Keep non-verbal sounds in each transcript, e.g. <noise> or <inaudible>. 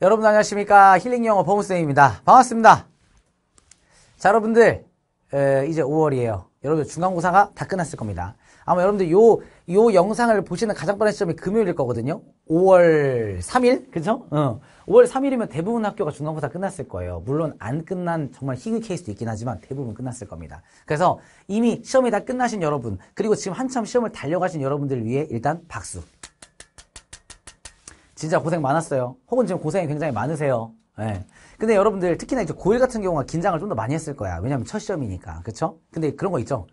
여러분 안녕하십니까 힐링 영어 범우쌤입니다 반갑습니다 자 여러분들 에, 이제 5월이에요 여러분들 중간고사가 다 끝났을 겁니다 아마 여러분들 요, 요 영상을 보시는 가장 빠른 시점이 금요일일 거거든요 5월 3일 그죠? 어. 5월 3일이면 대부분 학교가 중간고사 끝났을 거예요 물론 안 끝난 정말 희귀 케이스도 있긴 하지만 대부분 끝났을 겁니다 그래서 이미 시험이 다 끝나신 여러분 그리고 지금 한참 시험을 달려가신 여러분들 위해 일단 박수 진짜 고생 많았어요. 혹은 지금 고생이 굉장히 많으세요. 네. 근데 여러분들 특히나 이제 고1 같은 경우가 긴장을 좀 더 많이 했을 거야. 왜냐면 하첫 시험이니까. 그렇죠 근데 그런 거 있죠.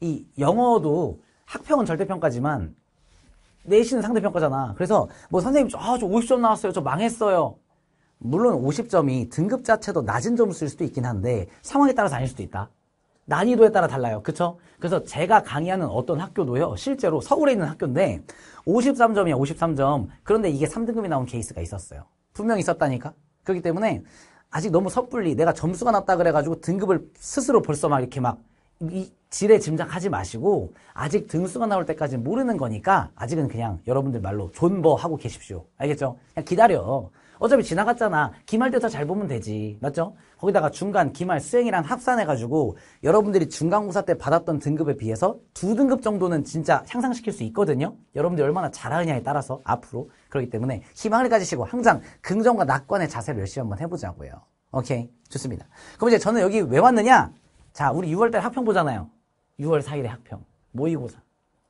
이 영어도 학평은 절대평가지만 내신은 상대평가잖아. 그래서 뭐 선생님, 아, 저 50점 나왔어요. 저 망했어요. 물론 50점이 등급 자체도 낮은 점수일 수도 있긴 한데 상황에 따라서 아닐 수도 있다. 난이도에 따라 달라요. 그쵸? 그래서 제가 강의하는 어떤 학교도요. 실제로 서울에 있는 학교인데 53점이야 53점. 그런데 이게 3등급이 나온 케이스가 있었어요. 분명히 있었다니까. 그렇기 때문에 아직 너무 섣불리 내가 점수가 낮다 그래가지고 등급을 스스로 벌써 막 이렇게 막 이, 질에 짐작하지 마시고 아직 등수가 나올 때까지 모르는 거니까 아직은 그냥 여러분들 말로 존버하고 계십시오. 알겠죠? 그냥 기다려. 어차피 지나갔잖아. 기말대사 잘 보면 되지. 맞죠? 거기다가 중간 기말 수행이랑 합산해가지고 여러분들이 중간고사 때 받았던 등급에 비해서 두 등급 정도는 진짜 향상시킬 수 있거든요. 여러분들이 얼마나 잘하느냐에 따라서 앞으로. 그렇기 때문에 희망을 가지시고 항상 긍정과 낙관의 자세를 열심히 한번 해보자고요. 오케이. 좋습니다. 그럼 이제 저는 여기 왜 왔느냐? 자, 우리 6월달 학평 보잖아요. 6월 4일에 학평. 모의고사.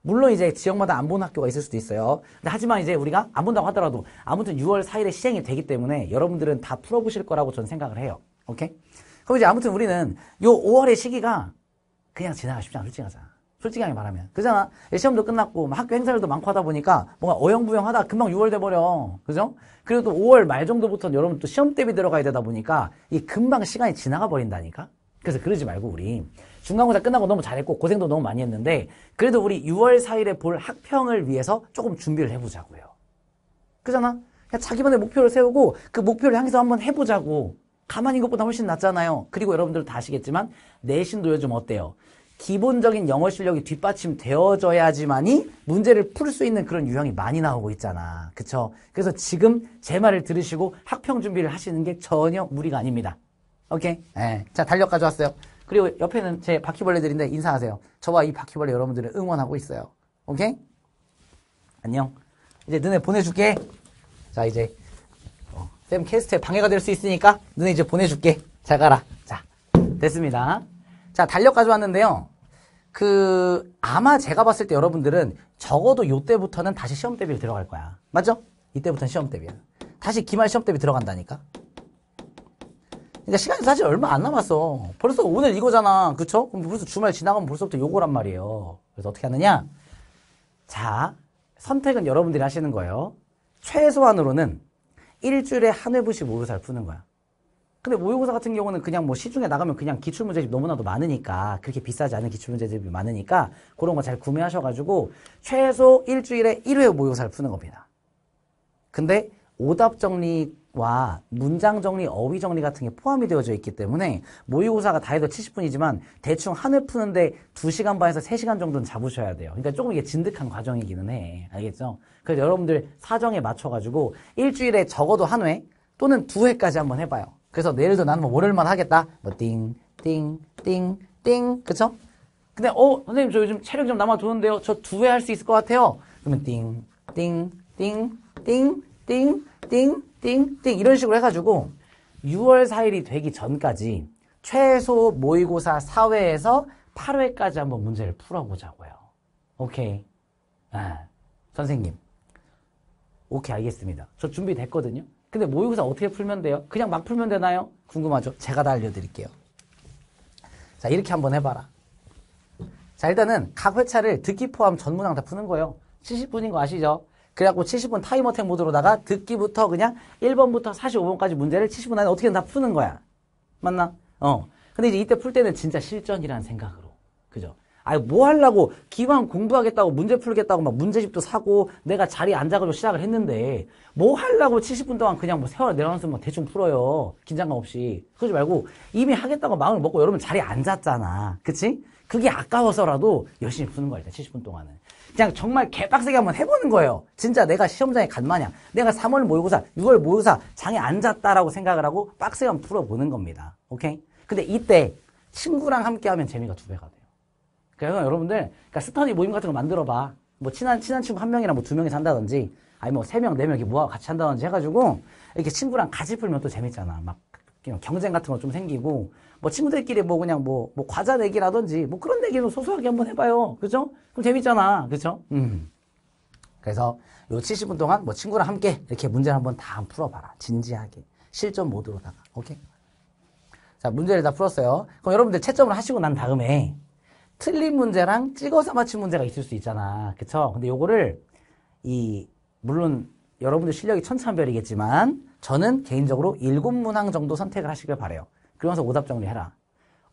물론 이제 지역마다 안 보는 학교가 있을 수도 있어요. 근데 하지만 이제 우리가 안 본다고 하더라도 아무튼 6월 4일에 시행이 되기 때문에 여러분들은 다 풀어보실 거라고 저는 생각을 해요. 오케이? 그럼 이제 아무튼 우리는 요 5월의 시기가 그냥 지나가 쉽지 않아, 솔직하자. 히 솔직하게 말하면. 그잖아. 시험도 끝났고, 학교 행사들도 많고 하다 보니까 뭔가 어영부영 하다 금방 6월 돼버려. 그죠? 그리고 또 5월 말 정도부터는 여러분 또 시험 대비 들어가야 되다 보니까 이 금방 시간이 지나가 버린다니까? 그래서 그러지 말고 우리 중간고사 끝나고 너무 잘했고 고생도 너무 많이 했는데 그래도 우리 6월 4일에 볼 학평을 위해서 조금 준비를 해보자고요. 그잖아? 그냥 자기만의 목표를 세우고 그 목표를 향해서 한번 해보자고. 가만히 것보다 훨씬 낫잖아요. 그리고 여러분들 다 아시겠지만 내신도 요즘 어때요? 기본적인 영어 실력이 뒷받침 되어져야지만이 문제를 풀 수 있는 그런 유형이 많이 나오고 있잖아. 그쵸? 그래서 지금 제 말을 들으시고 학평 준비를 하시는 게 전혀 무리가 아닙니다. 오케이. 예. 자, 달력 가져왔어요. 그리고 옆에는 제 바퀴벌레들인데 인사하세요. 저와 이 바퀴벌레 여러분들을 응원하고 있어요. 오케이? 안녕. 이제 눈에 보내줄게. 자, 이제. 어, 쌤 캐스트에 방해가 될 수 있으니까 눈에 이제 보내줄게. 잘 가라. 자, 됐습니다. 자, 달력 가져왔는데요. 그, 아마 제가 봤을 때 여러분들은 적어도 요때부터는 다시 시험 대비를 들어갈 거야. 맞죠? 이때부터는 시험 대비야. 다시 기말 시험 대비 들어간다니까. 그러니까 시간이 사실 얼마 안 남았어. 벌써 오늘 이거잖아. 그쵸? 그럼 벌써 주말 지나가면 벌써부터 요거란 말이에요. 그래서 어떻게 하느냐? 자, 선택은 여러분들이 하시는 거예요. 최소한으로는 일주일에 한 회분씩 모의고사를 푸는 거야. 근데 모의고사 같은 경우는 그냥 뭐 시중에 나가면 그냥 기출문제집 너무나도 많으니까 그렇게 비싸지 않은 기출문제집이 많으니까 그런 거 잘 구매하셔가지고 최소 일주일에 1회 모의고사를 푸는 겁니다. 근데 오답 정리 와 문장 정리, 어휘 정리 같은 게 포함이 되어져 있기 때문에 모의고사가 다해도 70분이지만 대충 한을 푸는데 2시간 반에서 3시간 정도는 잡으셔야 돼요. 그러니까 조금 이게 진득한 과정이기는 해. 알겠죠? 그래서 여러분들 사정에 맞춰가지고 일주일에 적어도 한 회 또는 두 회까지 한번 해봐요. 그래서 내일 도 나는 뭐 월요일만 하겠다. 뭐 띵, 띵, 띵, 띵. 그쵸? 근데 어 선생님 저 요즘 체력 좀 남아도는데요. 저 두 회 할 수 있을 것 같아요. 그러면 띵, 띵, 띵, 띵, 띵. 띵, 띵, 띵 이런 식으로 해가지고 6월 4일이 되기 전까지 최소 모의고사 4회에서 8회까지 한번 문제를 풀어보자고요. 오케이. 아, 선생님. 오케이, 알겠습니다. 저 준비됐거든요. 근데 모의고사 어떻게 풀면 돼요? 그냥 막 풀면 되나요? 궁금하죠? 제가 다 알려드릴게요. 자, 이렇게 한번 해봐라. 자, 일단은 각 회차를 듣기 포함 전 문항 다 푸는 거예요. 70분인 거 아시죠? 그래갖고 70분 타이머택 모드로다가 듣기부터 그냥 1번부터 45번까지 문제를 70분 안에 어떻게든 다 푸는 거야. 맞나? 어. 근데 이제 이때 풀 때는 진짜 실전이라는 생각으로. 그죠? 아뭐 하려고 기왕 공부하겠다고 문제 풀겠다고 막 문제집도 사고 내가 자리에 앉아가지고 시작을 했는데 뭐 하려고 70분 동안 그냥 뭐 세월 내려놓으면서 대충 풀어요 긴장감 없이 그러지 말고 이미 하겠다고 마음을 먹고 여러분 자리에 앉았잖아 그치? 그게 아까워서라도 열심히 푸는 거야 일단 70분 동안은 그냥 정말 개빡세게 한번 해보는 거예요. 진짜 내가 시험장에 간 마냥 내가 3월 모의고사, 6월 모의고사 장에 앉았다라고 생각을 하고 빡세게 한번 풀어보는 겁니다. 오케이? 근데 이때 친구랑 함께 하면 재미가 두 배가 돼요. 그래서 여러분들 그러니까 스터디 모임 같은 거 만들어봐. 뭐 친한 친한 친구 한 명이랑 뭐 두 명이 산다든지 아니 뭐 세 명, 네명 이렇게 모아 같이 한다든지 해가지고 이렇게 친구랑 같이 풀면 또 재밌잖아. 막 경쟁 같은 거 좀 생기고 뭐 친구들끼리 뭐 그냥 뭐, 뭐 과자 내기라든지 뭐 그런 내기도 소소하게 한번 해봐요. 그죠? 그럼 재밌잖아. 그죠? 음. 그래서 요 70분 동안 뭐 친구랑 함께 이렇게 문제를 한번 다 풀어봐라. 진지하게. 실전 모드로다가. 오케이? 자, 문제를 다 풀었어요. 그럼 여러분들 채점을 하시고 난 다음에 틀린 문제랑 찍어서 맞힌 문제가 있을 수 있잖아. 그쵸? 근데 요거를 이, 물론 여러분들 실력이 천차만별이겠지만 저는 개인적으로 일곱 문항 정도 선택을 하시길 바래요. 그러면서 오답 정리해라.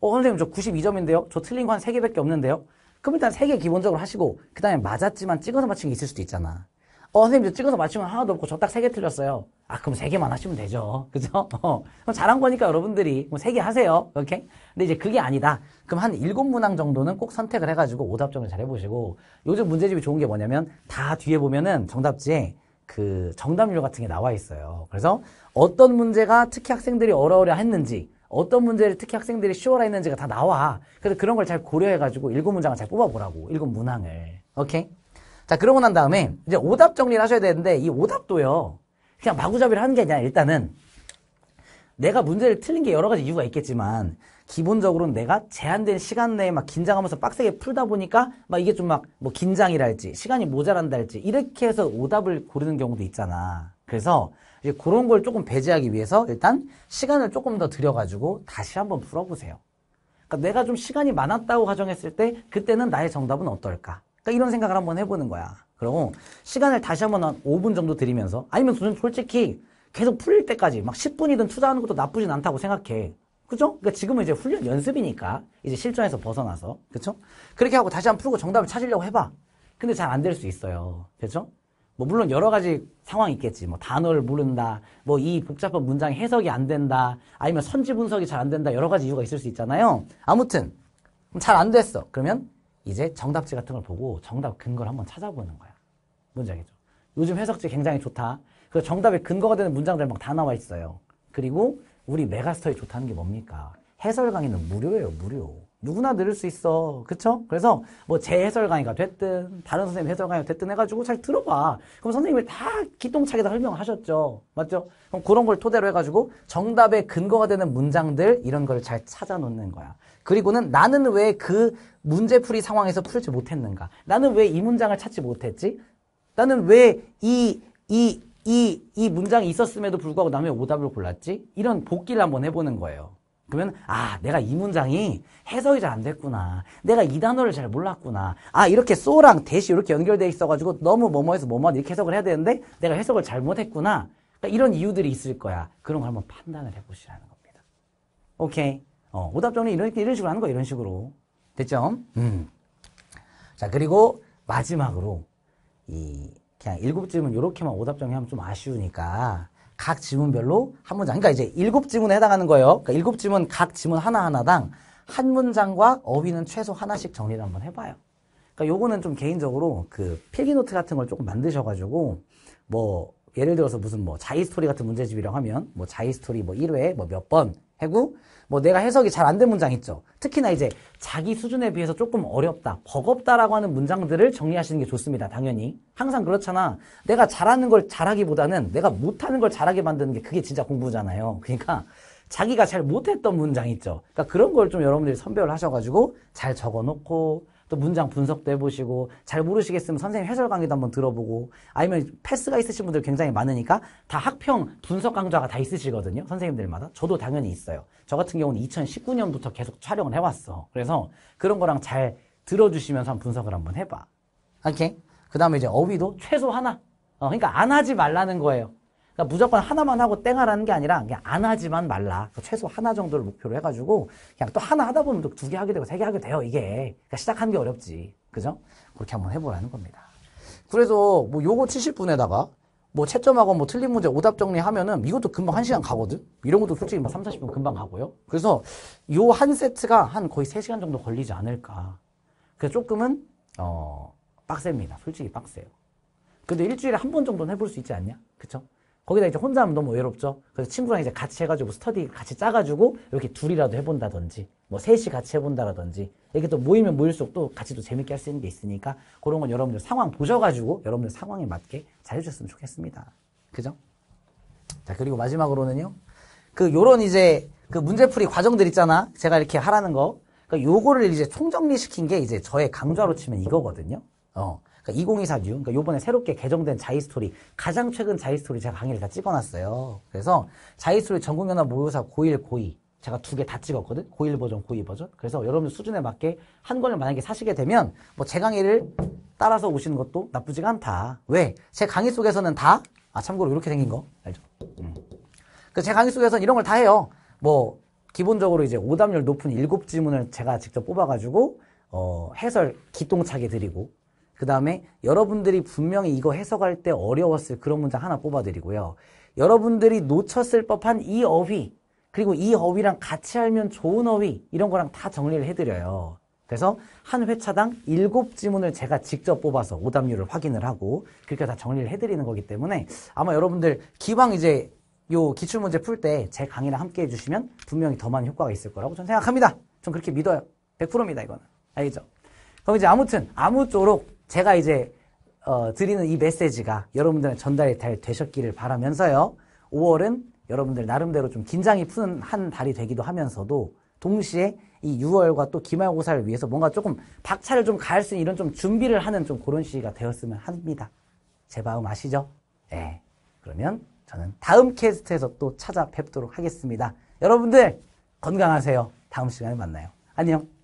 어, 선생님 저 92점인데요. 저 틀린 거한 3개밖에 없는데요. 그럼 일단 3개 기본적으로 하시고 그 다음에 맞았지만 찍어서 맞힌 게 있을 수도 있잖아. 어, 선생님 저 찍어서 맞힌 건 하나도 없고 저 딱 3개 틀렸어요. 아, 그럼 3개만 하시면 되죠. <laughs> 그죠? 어, 그럼 잘한 거니까 여러분들이 뭐 3개 하세요. 이렇게. 근데 이제 그게 아니다. 그럼 한 일곱 문항 정도는 꼭 선택을 해가지고 오답 정리 잘 해보시고 요즘 문제집이 좋은 게 뭐냐면 다 뒤에 보면은 정답지에 그 정답률 같은 게 나와 있어요. 그래서 어떤 문제가 특히 학생들이 어려우려 했는지 어떤 문제를 특히 학생들이 쉬워라 했는지가 다 나와. 그래서 그런 걸 잘 고려해가지고 일곱 문장을 잘 뽑아보라고. 일곱 문항을. 오케이? 자, 그러고 난 다음에 이제 오답 정리를 하셔야 되는데 이 오답도요. 그냥 마구잡이를 하는 게 아니라 일단은 내가 문제를 틀린 게 여러 가지 이유가 있겠지만 기본적으로 는 내가 제한된 시간 내에 막 긴장하면서 빡세게 풀다 보니까 막 이게 좀 막 뭐 긴장이랄지 시간이 모자란다할지 이렇게 해서 오답을 고르는 경우도 있잖아. 그래서 이제 그런 걸 조금 배제하기 위해서 일단 시간을 조금 더 들여가지고 다시 한번 풀어보세요. 그러니까 내가 좀 시간이 많았다고 가정했을 때 그때는 나의 정답은 어떨까? 그러니까 이런 생각을 한번 해보는 거야. 그리고 시간을 다시 한번 한 5분 정도 들이면서 아니면 저는 솔직히 계속 풀릴 때까지 막 10분이든 투자하는 것도 나쁘진 않다고 생각해. 그죠? 그러니까 지금은 이제 훈련 연습이니까 이제 실전에서 벗어나서 그쵸 그렇게 하고 다시 한번 풀고 정답을 찾으려고 해봐. 근데 잘 안 될 수 있어요. 그죠? 뭐 물론 여러 가지 상황이 있겠지. 뭐 단어를 모른다. 뭐 이 복잡한 문장 해석이 안 된다. 아니면 선지 분석이 잘 안 된다. 여러 가지 이유가 있을 수 있잖아요. 아무튼 잘 안 됐어. 그러면 이제 정답지 같은 걸 보고 정답 근거를 한번 찾아보는 거야. 뭔지 알겠죠? 요즘 해석지 굉장히 좋다. 그 정답의 근거가 되는 문장들 막 다 나와 있어요. 그리고 우리 메가스터에 좋다는 게 뭡니까? 해설 강의는 무료예요, 무료. 누구나 들을 수 있어. 그쵸? 그래서 뭐 제 해설 강의가 됐든 다른 선생님 해설 강의가 됐든 해가지고 잘 들어봐. 그럼 선생님이 다 기똥차게 다 설명하셨죠. 맞죠? 그럼 그런 걸 토대로 해가지고 정답의 근거가 되는 문장들 이런 걸 잘 찾아 놓는 거야. 그리고는 나는 왜 그 문제풀이 상황에서 풀지 못했는가? 나는 왜 이 문장을 찾지 못했지? 나는 왜 이, 이 이, 이 문장이 있었음에도 불구하고 남의 오답을 골랐지? 이런 복기를 한번 해보는 거예요. 그러면 아 내가 이 문장이 해석이 잘 안 됐구나 내가 이 단어를 잘 몰랐구나 아 이렇게 소랑 대시 이렇게 연결돼 있어가지고 너무 뭐뭐해서 뭐뭐 이렇게 해석을 해야 되는데 내가 해석을 잘못했구나 그러니까 이런 이유들이 있을 거야 그런 걸 한번 판단을 해보시라는 겁니다 오케이 어, 오답 정리 이런, 이런 식으로 하는 거 이런 식으로 됐죠? 음. 자 그리고 마지막으로 이 그냥 일곱 질문 이렇게만 오답 정리하면 좀 아쉬우니까 각 지문별로 한 문장. 그러니까 이제 일곱 지문에 해당하는 거예요. 그러니까 일곱 지문 각 지문 하나하나당 한 문장과 어휘는 최소 하나씩 정리를 한번 해봐요. 그러니까 요거는 좀 개인적으로 그 필기노트 같은 걸 조금 만드셔가지고 뭐 예를 들어서 무슨 뭐 자이스토리 같은 문제집이라고 하면 뭐 자이스토리 뭐 1회 뭐몇번 해구뭐 내가 해석이 잘 안 된 문장 있죠. 특히나 이제 자기 수준에 비해서 조금 어렵다, 버겁다라고 하는 문장들을 정리하시는 게 좋습니다. 당연히. 항상 그렇잖아. 내가 잘하는 걸 잘하기보다는 내가 못하는 걸 잘하게 만드는 게 그게 진짜 공부잖아요. 그러니까 자기가 잘 못했던 문장 있죠. 그러니까 그런 걸 좀 여러분들이 선별을 하셔가지고 잘 적어놓고 또 문장 분석도 해보시고 잘 모르시겠으면 선생님 해설 강의도 한번 들어보고 아니면 패스가 있으신 분들 굉장히 많으니까 다 학평 분석 강좌가 다 있으시거든요. 선생님들마다. 저도 당연히 있어요. 저 같은 경우는 2019년부터 계속 촬영을 해왔어. 그래서 그런 거랑 잘 들어주시면서 한번 분석을 한번 해봐. 오케이? 그 다음에 이제 어휘도 최소 하나. 어, 그러니까 안 하지 말라는 거예요. 그러니까 무조건 하나만 하고 땡하라는 게 아니라 그냥 안 하지만 말라. 최소 하나 정도를 목표로 해가지고 그냥 또 하나 하다 보면 또 두 개 하게 되고 세 개 하게 돼요. 이게 그러니까 시작하는 게 어렵지. 그죠? 그렇게 한번 해보라는 겁니다. 그래서 뭐 요거 70분에다가 뭐 채점하고 뭐 틀린 문제 오답 정리하면은 이것도 금방 1시간 가거든? 이런 것도 솔직히 막 3, 40분 금방 가고요. 그래서 요 한 세트가 한 거의 3시간 정도 걸리지 않을까. 그래서 조금은, 어, 빡셉니다. 솔직히 빡세요. 근데 일주일에 한 번 정도는 해볼 수 있지 않냐? 그쵸? 거기다 이제 혼자 하면 너무 외롭죠. 그래서 친구랑 이제 같이 해가지고 스터디 같이 짜가지고 이렇게 둘이라도 해본다든지 뭐 셋이 같이 해본다라든지 이렇게 또 모이면 모일수록 또 같이 또 재밌게 할 수 있는 게 있으니까 그런 건 여러분들 상황 보셔가지고 여러분들 상황에 맞게 잘 해주셨으면 좋겠습니다. 그죠? 자 그리고 마지막으로는요. 그 요런 이제 그 문제풀이 과정들 있잖아. 제가 이렇게 하라는 거. 그 요거를 이제 총정리시킨 게 이제 저의 강좌로 치면 이거거든요. 어. 그러니까 2024 뉴, 그러니까 요번에 새롭게 개정된 자이스토리, 가장 최근 자이스토리 제가 강의를 다 찍어놨어요. 그래서 자이스토리 전국연합 모의고사 고1, 고2 제가 두 개 다 찍었거든? 고1 버전, 고2 버전. 그래서 여러분들 수준에 맞게 한 권을 만약에 사시게 되면 뭐 제 강의를 따라서 오시는 것도 나쁘지가 않다. 왜? 제 강의 속에서는 다, 아, 참고로 이렇게 생긴 거, 알죠? 음. 그 제 강의 속에서는 이런 걸 다 해요. 뭐, 기본적으로 이제 오답률 높은 일곱 지문을 제가 직접 뽑아가지고, 어, 해설 기똥차게 드리고, 그 다음에 여러분들이 분명히 이거 해석할 때 어려웠을 그런 문장 하나 뽑아드리고요. 여러분들이 놓쳤을 법한 이 어휘 그리고 이 어휘랑 같이 알면 좋은 어휘 이런 거랑 다 정리를 해드려요. 그래서 한 회차당 일곱 지문을 제가 직접 뽑아서 오답률을 확인을 하고 그렇게 다 정리를 해드리는 거기 때문에 아마 여러분들 기왕 이제 요 기출문제 풀 때 제 강의랑 함께 해주시면 분명히 더 많은 효과가 있을 거라고 저는 생각합니다. 전 그렇게 믿어요. 100%입니다 이거는. 알겠죠? 그럼 이제 아무튼 아무쪼록 제가 이제 어, 드리는 이 메시지가 여러분들은 전달이 잘 되셨기를 바라면서요. 5월은 여러분들 나름대로 좀 긴장이 푸는 한 달이 되기도 하면서도 동시에 이 6월과 또 기말고사를 위해서 뭔가 조금 박차를 좀 가할 수 있는 이런 좀 준비를 하는 좀 그런 시기가 되었으면 합니다. 제 마음 아시죠? 예. 그러면 저는 다음 캐스트에서 또 찾아뵙도록 하겠습니다. 여러분들 건강하세요. 다음 시간에 만나요. 안녕.